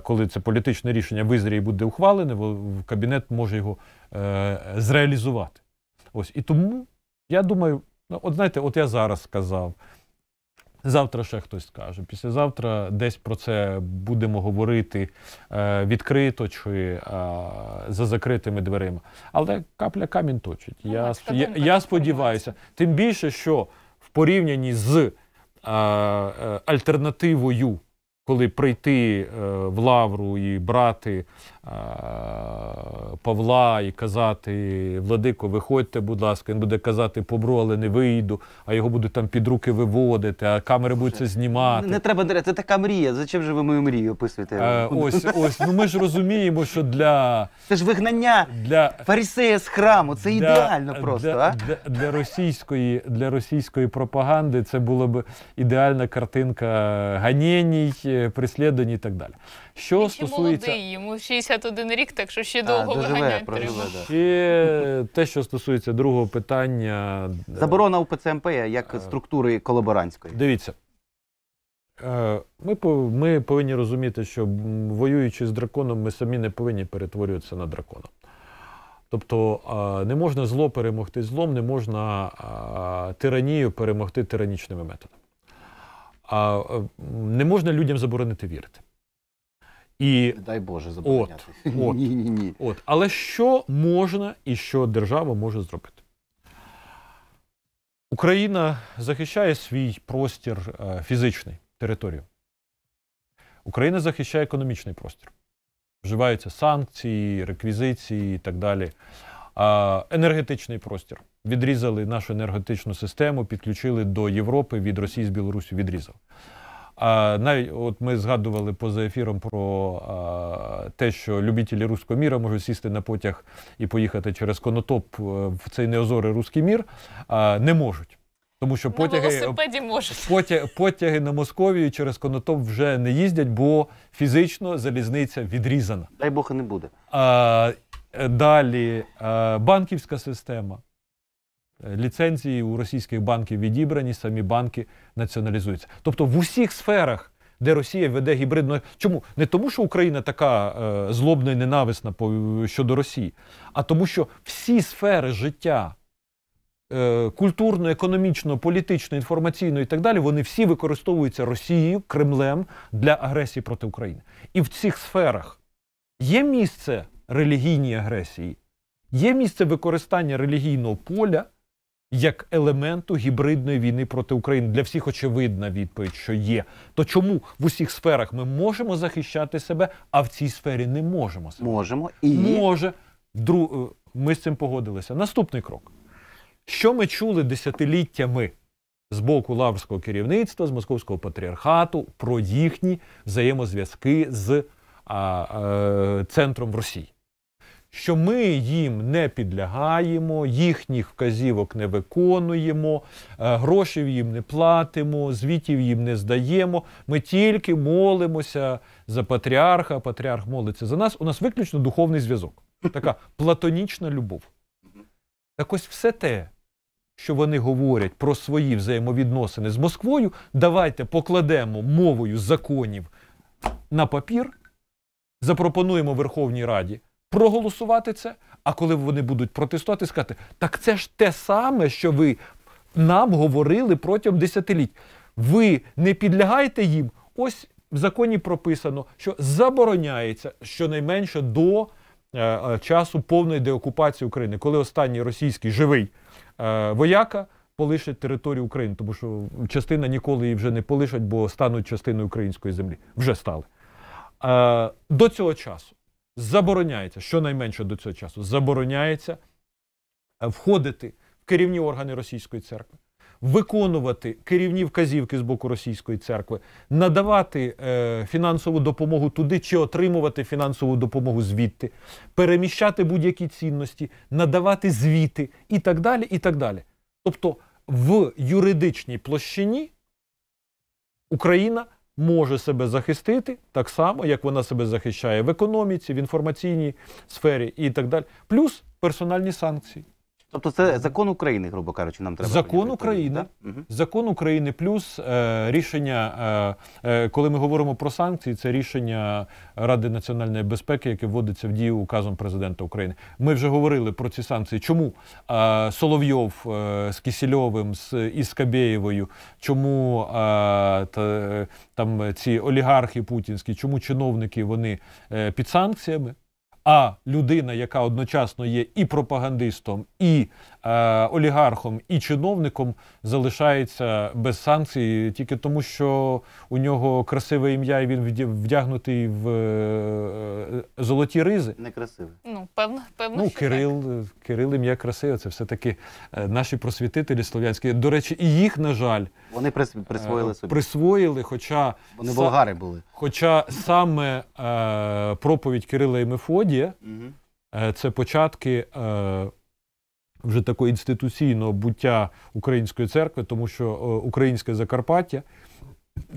коли це політичне рішення визріє і буде ухвалене, кабінет може його зреалізувати. Ось і тому я думаю. Ну, от знаєте, от я зараз сказав. Завтра ще хтось скаже. Післязавтра десь про це будемо говорити е, відкрито чи е, за закритими дверима. Але капля камінь точить. Ну, я, я, я сподіваюся, тим більше, що в порівнянні з е, е альтернативою, коли прийти е, в лавру і брати. Е, Павла і казати, Владико, виходьте, будь ласка, він буде казати, побру, але не вийду, а його будуть там під руки виводити, а камери будуть це знімати. Не треба це така мрія. Зачем же ви мою мрію описуєте? А, е, ось, ось. Ну ми ж розуміємо, що для це ж вигнання для фарисея з храму. Це для, ідеально просто. Для, а? Для, для російської для російської пропаганди це була б ідеальна картинка е, ганєній, прислідувань і так далі. Що ще стосується молодий, йому 61 рік, так що ще довго доживе, виганяти проживе, треба. Ну. ще те, що стосується другого питання, е, заборона УПЦ МП як е, структури колаборантської. Дивіться. Е, ми ми повинні розуміти, що воюючи з драконом, ми самі не повинні перетворюватися на дракона. Тобто не можна зло перемогти злом, не можна тиранію перемогти тиранічними методами. Не можна людям заборонити вірити. І не дай Боже забороняти. От, *laughs* от, ні, ні, ні. От. Але що можна і що держава може зробити? Україна захищає свій простір е, фізичний територію. Україна захищає економічний простір. Вживаються санкції, реквізиції і так далі. Енергетичний простір. Відрізали нашу енергетичну систему, підключили до Європи від Росії з Білорусі відрізали. А навіть от ми згадували поза ефіром про те, що любителі руського міра можуть сісти на потяг і поїхати через конотоп е, в цей неозорий руський мір, не можуть. Тому що потяги на потяги на Московію через Конотоп вже не їздять, бо фізично залізниця відрізана. Дай Бог і не буде. А, е, Далі е, банківська система. Е, ліцензії у російських банків відібрані, самі банки націоналізуються. Тобто в усіх сферах, де Росія веде гібридну... Чому? Не тому, що Україна така е, злобна і ненависна по, щодо Росії, а тому, що всі сфери життя е, культурно, економічно, політично, інформаційно і так далі, вони всі використовуються Росією, Кремлем для агресії проти України. І в цих сферах є місце релігійній агресії. Є місце використання релігійного поля як елементу гібридної війни проти України. Для всіх очевидна відповідь, що є. То чому в усіх сферах ми можемо захищати себе, а в цій сфері не можемо себе? Можемо і може. Дру... Е, ми з цим погодилися. Наступний крок. Що ми чули десятиліттями з боку лаврського керівництва, з московського патріархату про їхні взаємозв'язки з а, а, е, центром в Росії? що ми їм не підлягаємо, їхніх вказівок не виконуємо, е, грошей їм не платимо, звітів їм не здаємо. Ми тільки молимося за патріарха, патріарх молиться за нас. У нас виключно духовний зв'язок, така *laughs* платонічна любов. Так ось все те. Що вони говорять про свої взаємовідносини з Москвою, давайте покладемо мовою законів на папір, запропонуємо Верховній Раді проголосувати це, а коли вони будуть протестувати, сказати, так це ж те саме, що ви нам говорили протягом десятиліть. Ви не підлягаєте їм. Ось в законі прописано, що забороняється щонайменше до е, е, часу повної деокупації України, коли останній російський живий е, вояка. Полишать територію України, тому що частина ніколи її вже не полишать, бо стануть частиною української землі. Вже стали. Е, До цього часу забороняється, щонайменше до цього часу, забороняється е, входити в керівні органи Російської церкви, виконувати керівні вказівки з боку Російської церкви, надавати е, фінансову допомогу туди чи отримувати фінансову допомогу звідти, переміщати будь-які цінності, надавати звіти і так далі. і так далі. Тобто в юридичній площині Україна може себе захистити так само, як вона себе захищає в економіці, в інформаційній сфері і так далі. Плюс персональні санкції. Тобто, це закон України, грубо кажучи, нам треба закон України, угу. закон України, плюс е, рішення, е, е, коли ми говоримо про санкції, це рішення Ради національної безпеки, яке вводиться в дію указом президента України. Ми вже говорили про ці санкції. Чому е, Соловйов е, з Кісільовим з із Кабєєвою, чому е, та, е, там ці олігархи путінські, чому чиновники вони е, під санкціями? А людина, яка одночасно є і пропагандистом, і Е, олігархом і чиновником залишається без санкцій тільки тому, що у нього красиве ім'я, і він вдягнутий в е, е, золоті ризи. Некрасиве. Ну, певно, певно. Ну, що Кирил, так. Кирил ім'я красиве. Це все таки наші просвітителі слов'янські. До речі, і їх, на жаль, вони присвоїли собі. Присвоїли, хоча вони сам, болгари були. Хоча саме е, проповідь Кирила і Мефодія. Угу. Це початки е, вже такого інституційного буття української церкви, тому що е, українське Закарпаття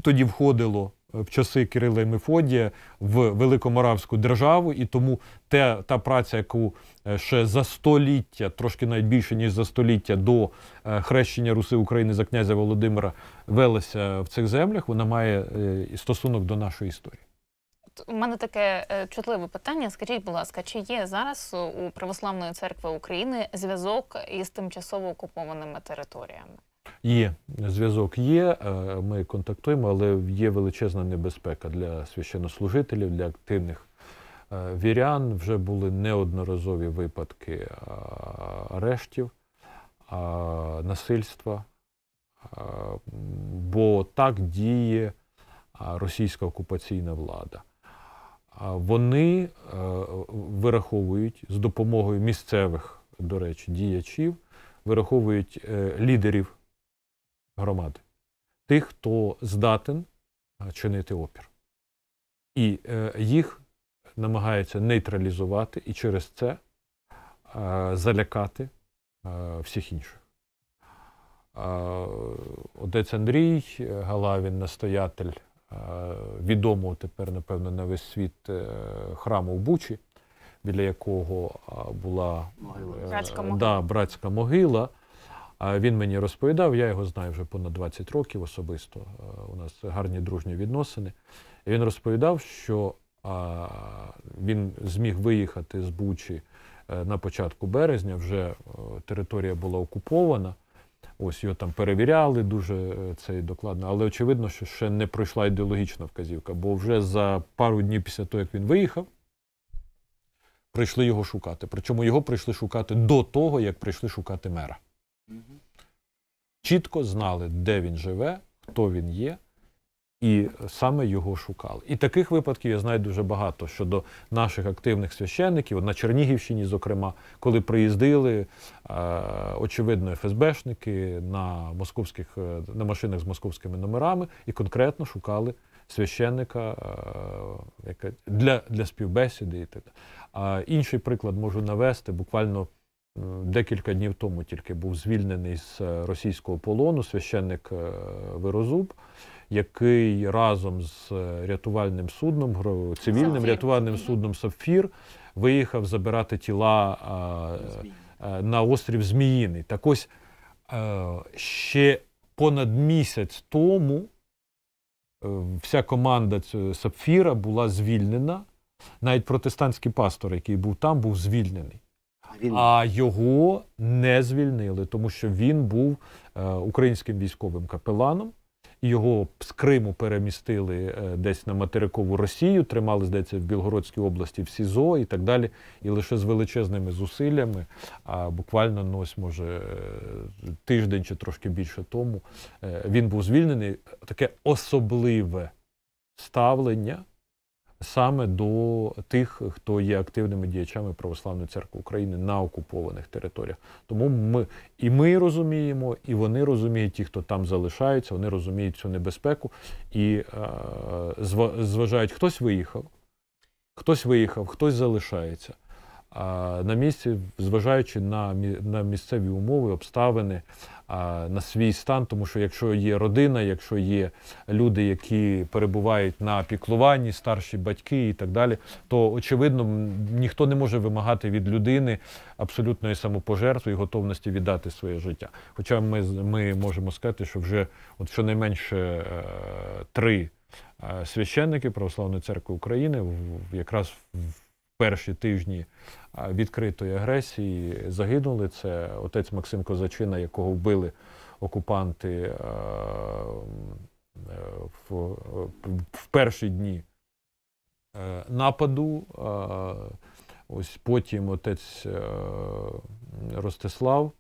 тоді входило. Е, в часи Кирила і Мефодія в Великоморавську державу, і тому те та праця, яку е, ще за століття, трошки навіть більше ніж за століття до хрещення Руси України за князя Володимира велася в цих землях, вона має стосунок до нашої історії у мене таке е, чутливе питання. Скажіть, будь ласка, чи є зараз у Православної церкви України зв'язок із тимчасово окупованими територіями? Є зв'язок, є. Е, ми контактуємо, але є величезна небезпека для священнослужителів, для активних е, вірян. Вже були неодноразові випадки арештів, насильства, бо так діє російська окупаційна влада вони е, вираховують з допомогою місцевих, до речі, діячів, вираховують е, лідерів громади, тих, хто здатен е, чинити опір. І їх намагаються нейтралізувати і через це залякати всіх інших. Отець Андрій Галавін, настоятель. Е, відомого тепер, напевно, на весь світ е, храму в Бучі, біля якого е, була братська могила. Да, братська могила. Він мені розповідав, я його знаю вже понад 20 років особисто. У нас гарні дружні відносини. І Він розповідав, що він зміг виїхати з Бучі на початку березня, вже територія була окупована. Ось його там перевіряли дуже е, це докладно, але очевидно, що ще не пройшла ідеологічна вказівка, бо вже за пару днів після того, як він виїхав, прийшли його шукати. Причому його прийшли шукати до того, як прийшли шукати мера. Чітко знали, де він живе, хто він є. І саме його шукали. І таких випадків я знаю дуже багато щодо наших активних священників, на Чернігівщині, зокрема, коли приїздили е, очевидно ФСБшники на московських е, на машинах з московськими номерами і конкретно шукали священника е, для для співбесіди. І так. А інший приклад можу навести буквально. Декілька днів тому тільки був звільнений з російського полону священник Вирозуб який разом з е, рятувальним судном, цивільним Сапфір. рятувальним судном Сапфір виїхав забирати тіла а, е, е, на острів Зміїний. Так ось а, ще понад місяць тому вся команда Сапфіра була звільнена. Навіть протестантський пастор, який був там, був звільнений. А його не звільнили, тому що він був е, українським військовим капеланом, його з Криму перемістили е, десь на материкову Росію, тримали, здається, в Білгородській області в СІЗО і так далі. І лише з величезними зусиллями, а буквально ну, ось, може е, тиждень чи трошки більше тому, е, він був звільнений. Таке особливе ставлення саме до тих, хто є активними діячами православної церкви України на окупованих територіях. Тому ми і ми розуміємо, і вони розуміють, ті, хто там залишаються, вони розуміють цю небезпеку і е, зважають, хтось виїхав, хтось виїхав, хтось залишається на місці, зважаючи на на місцеві умови, обставини, на свій стан, тому що якщо є родина, якщо є люди, які перебувають на піклуванні, старші батьки і так далі, то очевидно ніхто не може вимагати від людини абсолютної самопожертви і готовності віддати своє життя. Хоча ми ми можемо сказати, що вже от щонайменше е, три е, священники православної церкви України якраз в перші тижні відкритої агресії загинули. Це отець Максим Козачина, якого вбили окупанти в перші дні е, нападу. Ось потім отець е, Ростислав.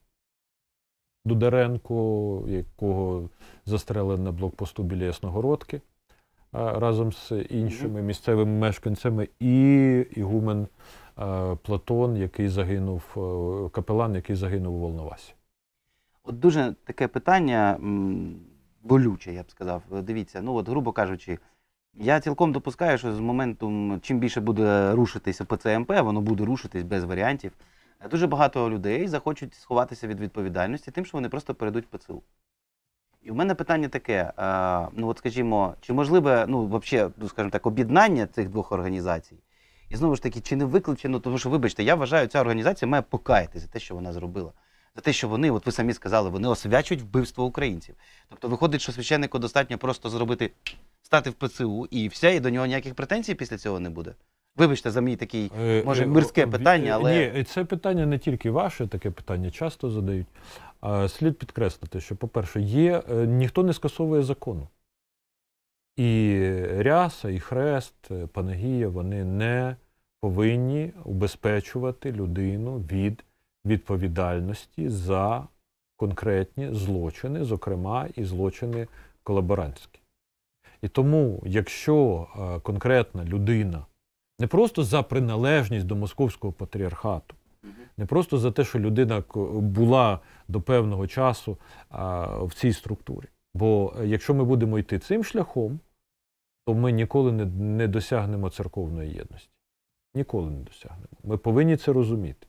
Дударенко, якого застрелили на блокпосту біля Ясногородки. Е, разом з іншими місцевими мешканцями, і Ігумен е, Платон, який загинув, е, капелан, який загинув у Волновасі. От дуже таке питання болюче, я б сказав. Дивіться, ну от, грубо кажучи, я цілком допускаю, що з моменту, чим більше буде рушитися ПЦМП, воно буде рушитись без варіантів. Дуже багато людей захочуть сховатися від відповідальності, тим, що вони просто перейдуть ПЦУ. І у мене питання таке: е, ну от скажімо, чи можливе ну вообще, ну, скажімо так, об'єднання цих двох організацій? І знову ж таки, чи не викличено, тому що, вибачте, я вважаю, ця організація має покаятися за те, що вона зробила, за те, що вони, от ви самі сказали, вони освячують вбивство українців. Тобто, виходить, що священнику достатньо просто зробити, стати в ПЦУ, і все, і до нього ніяких претензій після цього не буде. Вибачте, за мій такий, е, е, може, мирське е, питання, але. Ні, це питання не тільки ваше, таке питання часто задають. Слід підкреслити, що, по-перше, є, ніхто не скасовує закону. І ряса, і хрест, панагія, вони не повинні убезпечувати людину від відповідальності за конкретні злочини, зокрема і злочини колаборантські. І тому, якщо конкретна людина не просто за приналежність до московського патріархату, не просто за те, що людина була до певного часу а, в цій структурі. Бо е, якщо ми будемо йти цим шляхом, то ми ніколи не, не досягнемо церковної єдності. Ніколи не досягнемо. Ми повинні це розуміти.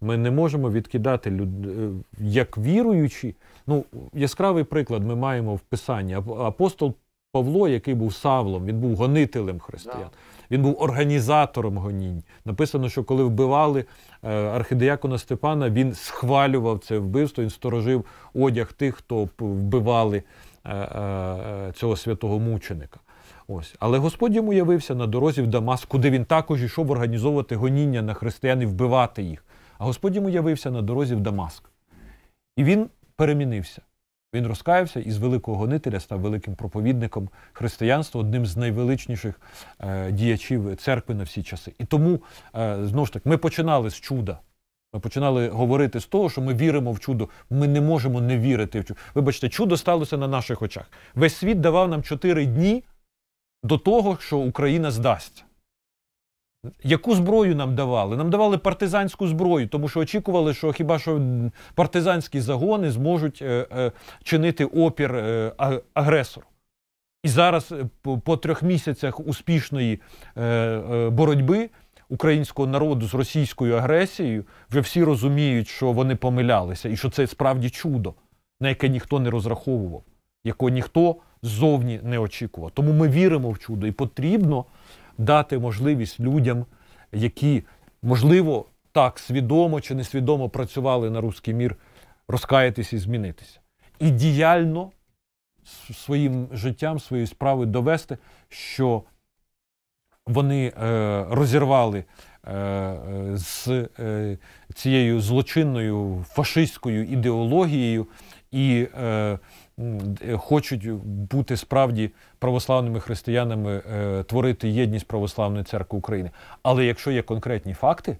Ми не можемо відкидати люд... Е, як віруючі. Ну, яскравий приклад ми маємо в Писанні. Апостол Павло, який був Савлом, він був гонителем християн, він був організатором гонінь. Написано, що коли вбивали е, архидіякона Степана, він схвалював це вбивство, він сторожив одяг тих, хто вбивали е, е, цього святого мученика. Ось. Але Господь йому явився на дорозі в Дамаск, куди він також йшов організовувати гоніння на християн і вбивати їх. А Господь йому явився на дорозі в Дамаск. І він перемінився. Він розкаявся і з великого гонителя став великим проповідником християнства, одним з найвеличніших е, діячів церкви на всі часи. І тому е, знову ж таки ми починали з чуда. Ми починали говорити з того, що ми віримо в чудо. Ми не можемо не вірити в чудо. Вибачте, чудо сталося на наших очах. Весь світ давав нам чотири дні до того, що Україна здасться. Яку зброю нам давали? Нам давали партизанську зброю, тому що очікували, що хіба що партизанські загони зможуть е, е, чинити опір е, агресору. І зараз, е, по, по трьох місяцях успішної е, е, боротьби українського народу з російською агресією, вже всі розуміють, що вони помилялися, і що це справді чудо, на яке ніхто не розраховував, якого ніхто ззовні не очікував. Тому ми віримо в чудо і потрібно дати можливість людям, які можливо так свідомо чи несвідомо працювали на русський мір, розкаятися і змінитися. І діяльно своїм життям, своєю справою довести, що вони е, розірвали е, е з е, цією злочинною фашистською ідеологією і. Е, Е, хочуть бути справді православними християнами, е, творити єдність православної церкви України. Але якщо є конкретні факти,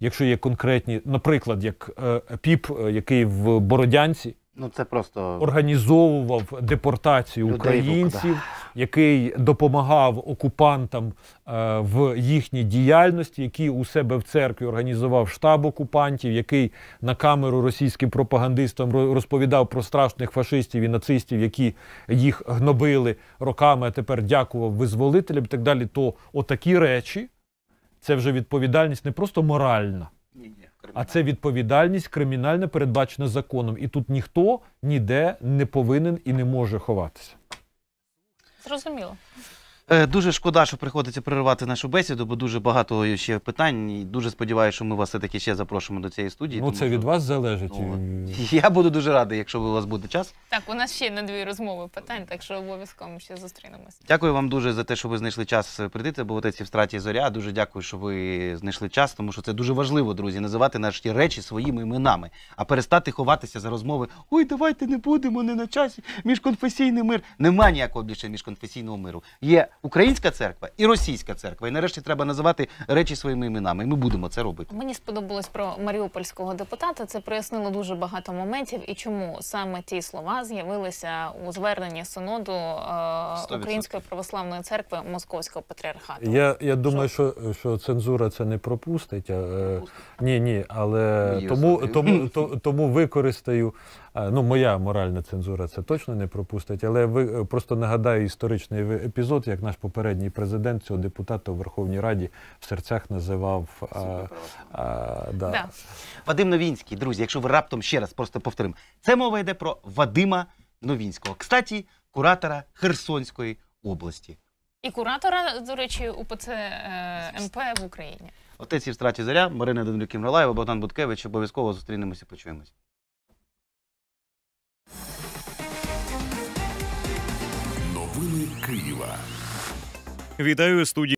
якщо є конкретні, наприклад, як е, ПІП, який в Бородянці. Ну, це просто організовував депортацію Людей українців, да. який допомагав окупантам е, в їхній діяльності, який у себе в церкві організував штаб окупантів, який на камеру російським пропагандистам розповідав про страшних фашистів і нацистів, які їх гнобили роками, а тепер дякував визволителям. і Так далі, то отакі речі це вже відповідальність не просто моральна. А це відповідальність кримінальна передбачена законом. І тут ніхто ніде не повинен і не може ховатися. Зрозуміло. Е, дуже шкода, що приходиться перервати нашу бесіду, бо дуже багато ще питань. Дуже сподіваюся, що ми вас все-таки ще запросимо до цієї студії. Ну, це що- від вас залежить. Ну, *laughs* Я буду дуже радий, якщо у вас буде час. Так, у нас ще на дві розмови питань, так що обов'язково ми ще зустрінемося. Дякую вам дуже за те, що ви знайшли час е, прийти. Це був отець Євстратій Зоря. Дуже дякую, що ви знайшли час, тому що це дуже важливо, друзі, називати наші речі своїми іменами, а перестати ховатися за розмови. Ой, давайте не будемо не на часі. Міжконфесійний мир. Нема ніякого більше міжконфесійного миру. Є українська церква і російська церква. І нарешті треба називати речі своїми іменами. І ми будемо це робити. Мені сподобалось про маріупольського депутата. Це прояснило дуже багато моментів і чому саме ті слова з'явилися у зверненні синоду е Української православної церкви Московського патріархату. Я я думаю, що що цензура це не пропустить. А, е, ні, ні, але тому, тому, тому, тому використаю. Ну, моя моральна цензура це точно не пропустить, але ви е, просто нагадаю історичний епізод, як наш попередній президент цього депутата у Верховній Раді в серцях називав а, а, да. Да. Вадим Новінський. Друзі, якщо ви раптом ще раз просто повторимо, це мова йде про Вадима Новінського, кстаті, куратора Херсонської області. І куратора, до речі, УПЦ е, МП в Україні. Отець і втраті Заря, Марина дендрюків Мролаєва, Богдан Буткевич. Обов'язково зустрінемося. Почуємось. Києва. Вітаю студії.